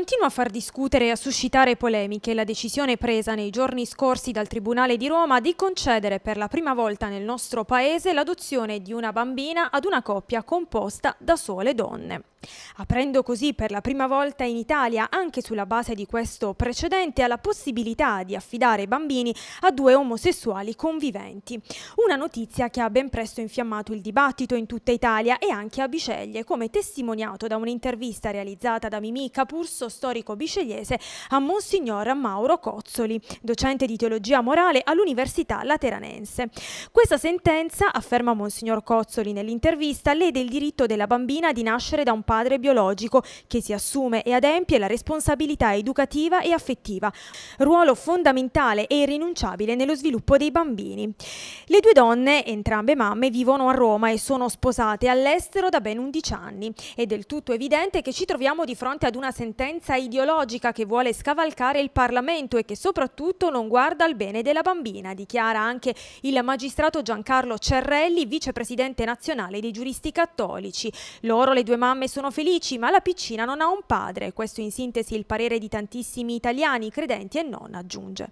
Continua a far discutere e a suscitare polemiche la decisione presa nei giorni scorsi dal Tribunale di Roma di concedere per la prima volta nel nostro paese l'adozione di una bambina ad una coppia composta da sole donne. Aprendo così per la prima volta in Italia, anche sulla base di questo precedente, alla possibilità di affidare bambini a due omosessuali conviventi. Una notizia che ha ben presto infiammato il dibattito in tutta Italia e anche a Biceglie, come testimoniato da un'intervista realizzata da Mimì Capurso storico biscegliese a Monsignor Mauro Cozzoli, docente di teologia morale all'Università Lateranense. Questa sentenza, afferma Monsignor Cozzoli nell'intervista, lede il diritto della bambina di nascere da un padre biologico che si assume e adempie la responsabilità educativa e affettiva, ruolo fondamentale e irrinunciabile nello sviluppo dei bambini. Le due donne, entrambe mamme, vivono a Roma e sono sposate all'estero da ben 11 anni. È del tutto evidente che ci troviamo di fronte ad una sentenza differenza ideologica che vuole scavalcare il Parlamento e che soprattutto non guarda al bene della bambina, dichiara anche il magistrato Giancarlo Cerrelli, vicepresidente nazionale dei giuristi cattolici. Loro, le due mamme, sono felici, ma la piccina non ha un padre. Questo in sintesi il parere di tantissimi italiani, credenti e non, aggiunge.